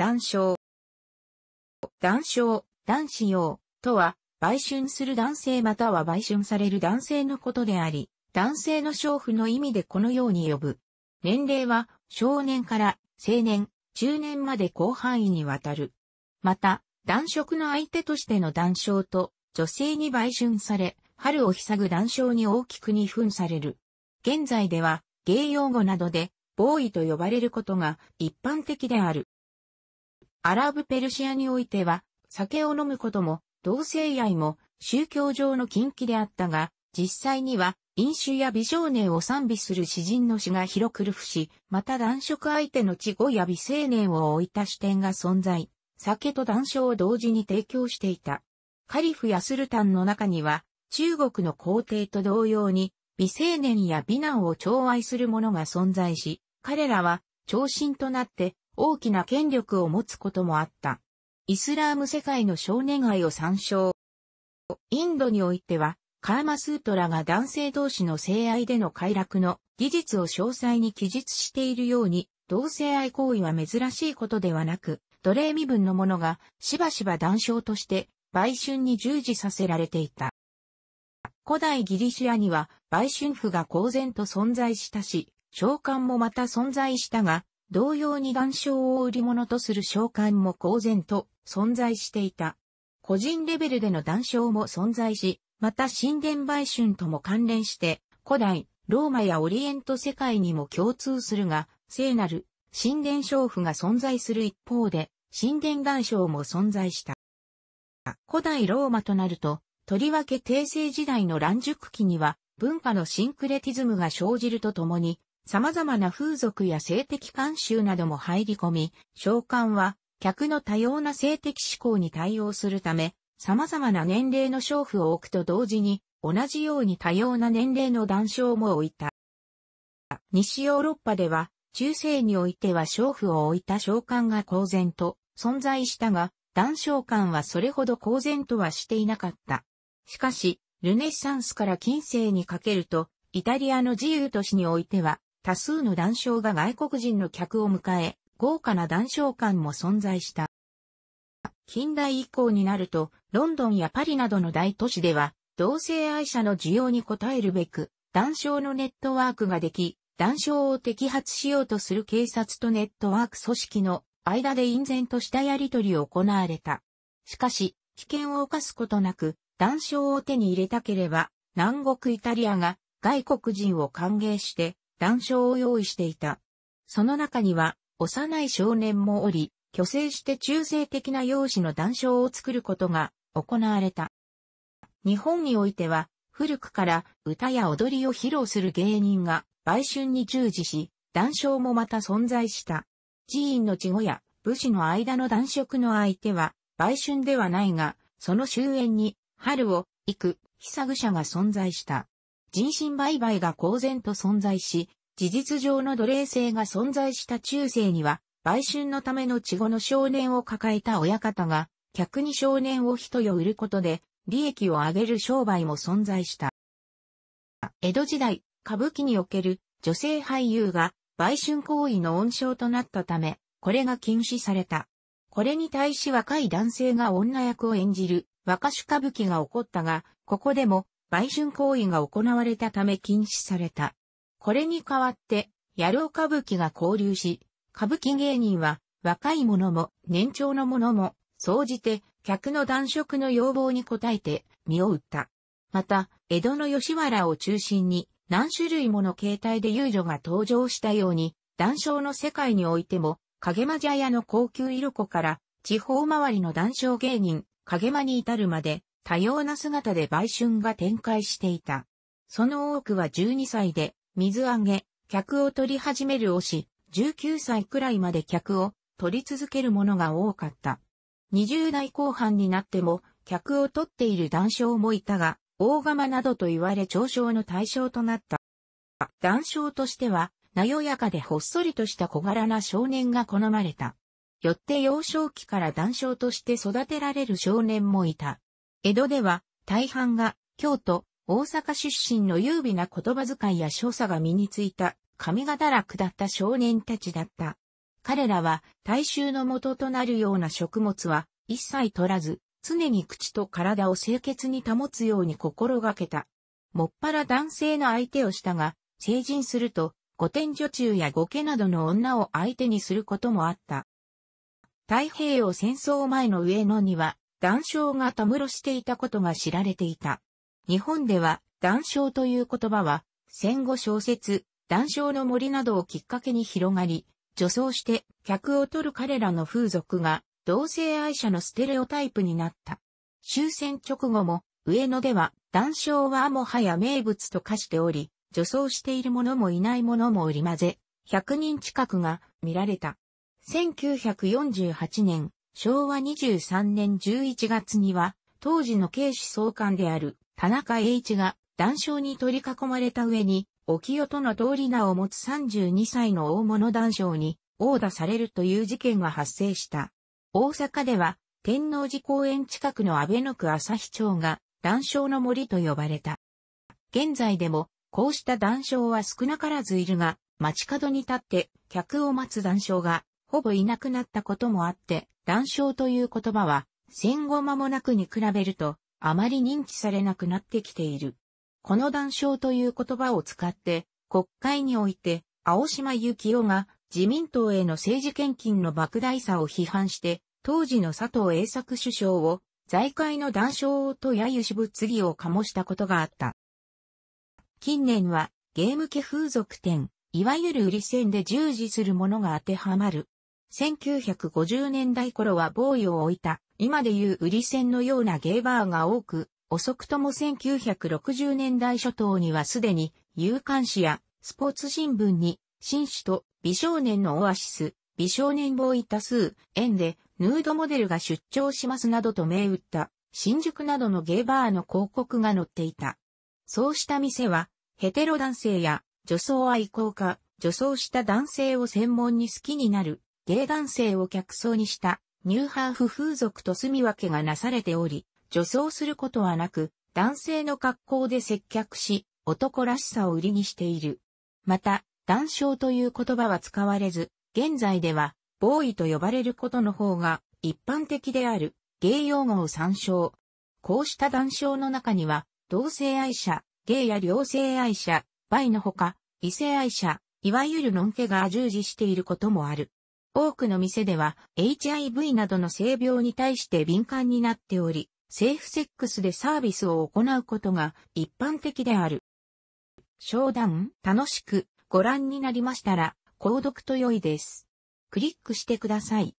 男性。男性、男子用とは、売春する男性または売春される男性のことであり、男性の娼婦の意味でこのように呼ぶ。年齢は少年から青年、中年まで広範囲にわたる。また、男色の相手としての男性と女性に売春され、春を塞ぐ男性に大きく二分される。現在では、芸用語などで、ボーイと呼ばれることが一般的である。アラブペルシアにおいては、酒を飲むことも、同性愛も、宗教上の禁忌であったが、実際には、飲酒や美少年を賛美する詩人の詩が広くる不し、また男色相手の稚語や美青年を置いた視点が存在、酒と男性を同時に提供していた。カリフやスルタンの中には、中国の皇帝と同様に、美青年や美男を寵愛する者が存在し、彼らは、長身となって、大きな権力を持つこともあった。イスラーム世界の少年愛を参照。インドにおいては、カーマスートラが男性同士の性愛での快楽の技術を詳細に記述しているように、同性愛行為は珍しいことではなく、奴隷身分の者がしばしば談笑として売春に従事させられていた。古代ギリシアには売春婦が公然と存在したし、召喚もまた存在したが、同様に岩礁を売り物とする商館も公然と存在していた。個人レベルでの談笑も存在し、また神殿売春とも関連して、古代、ローマやオリエント世界にも共通するが、聖なる神殿娼婦が存在する一方で、神殿談笑も存在した。古代ローマとなると、とりわけ帝政時代の乱熟期には、文化のシンクレティズムが生じるとともに、様々な風俗や性的慣習なども入り込み、召喚は客の多様な性的思考に対応するため、様々な年齢の娼婦を置くと同時に、同じように多様な年齢の男性も置いた。西ヨーロッパでは、中世においては娼婦を置いた召喚が公然と存在したが、男召喚はそれほど公然とはしていなかった。しかし、ルネッサンスから近世にかけると、イタリアの自由都市においては、多数の談笑が外国人の客を迎え、豪華な談笑館も存在した。近代以降になると、ロンドンやパリなどの大都市では、同性愛者の需要に応えるべく、談笑のネットワークができ、談笑を摘発しようとする警察とネットワーク組織の間で隠然としたやりとりを行われた。しかし、危険を犯すことなく、談笑を手に入れたければ、南国イタリアが外国人を歓迎して、談笑を用意していた。その中には、幼い少年もおり、虚勢して中性的な容姿の談笑を作ることが行われた。日本においては、古くから歌や踊りを披露する芸人が売春に従事し、談笑もまた存在した。寺院の稚語や武士の間の男色の相手は、売春ではないが、その終焉に、春を、行く、被草者が存在した。人身売買が公然と存在し、事実上の奴隷制が存在した中世には、売春のための稚児の少年を抱えた親方が、客に少年を人よ売ることで、利益を上げる商売も存在した。江戸時代、歌舞伎における女性俳優が売春行為の温床となったため、これが禁止された。これに対し若い男性が女役を演じる若手歌舞伎が起こったが、ここでも売春行為が行われたため禁止された。これに代わって、野郎歌舞伎が交流し、歌舞伎芸人は若い者も年長の者も、総じて客の男色の要望に応えて身を売った。また、江戸の吉原を中心に何種類もの形態で遊女が登場したように、男性の世界においても、影間茶屋の高級色子から、地方周りの男性芸人、影間に至るまで、多様な姿で売春が展開していた。その多くは12歳で水揚げ、客を取り始める推し、19歳くらいまで客を取り続けるものが多かった。20代後半になっても客を取っている男性もいたが、大釜などと言われ嘲笑の対象となった。男性としては、なよやかでほっそりとした小柄な少年が好まれた。よって幼少期から男性として育てられる少年もいた。江戸では、大半が、京都、大阪出身の優美な言葉遣いや所作が身についた、髪が堕落だった少年たちだった。彼らは、大衆の元となるような食物は、一切取らず、常に口と体を清潔に保つように心がけた。もっぱら男性の相手をしたが、成人すると、御殿女中や御家などの女を相手にすることもあった。太平洋戦争前の上野には、談笑がたむろしていたことが知られていた。日本では、談笑という言葉は、戦後小説、談笑の森などをきっかけに広がり、女装して客を取る彼らの風俗が同性愛者のステレオタイプになった。終戦直後も上野では談笑はもはや名物と化しており、女装している者もいない者も織り混ぜ、100人近くが見られた。1948年、昭和23年11月には、当時の警視総監である田中栄一が談笑に取り囲まれた上に、沖代との通り名を持つ32歳の大物談笑に、殴打されるという事件が発生した。大阪では、天王寺公園近くの安倍野区朝日町が、談笑の森と呼ばれた。現在でも、こうした談笑は少なからずいるが、街角に立って、客を待つ談笑が、ほぼいなくなったこともあって、談笑という言葉は、戦後間もなくに比べると、あまり認知されなくなってきている。この談笑という言葉を使って、国会において、青島幸男が自民党への政治献金の莫大さを批判して、当時の佐藤栄作首相を、財界の談笑と揶揄し物議を醸したことがあった。近年は、ゲーム家風俗店、いわゆる売り線で従事するものが当てはまる1950年代頃はボーイを置いた、今でいう売り線のようなゲイバーが多く、遅くとも1960年代初頭にはすでに、有刊誌やスポーツ新聞に、新種と美少年のオアシス、美少年ボーイ多数、縁で、ヌードモデルが出張しますなどと銘打った、新宿などのゲイバーの広告が載っていた。そうした店は、ヘテロ男性や女装愛好家、女装した男性を専門に好きになる芸男性を客層にしたニューハーフ風俗と住み分けがなされており、女装することはなく、男性の格好で接客し、男らしさを売りにしている。また、男性という言葉は使われず、現在では、ボーイと呼ばれることの方が一般的である、芸用語を参照。こうした男性の中には、同性愛者、芸や両性愛者、バイのほか、異性愛者、いわゆるノンケが従事していることもある。多くの店では HIV などの性病に対して敏感になっており、セーフセックスでサービスを行うことが一般的である。商談、楽しくご覧になりましたら、購読と良いです。クリックしてください。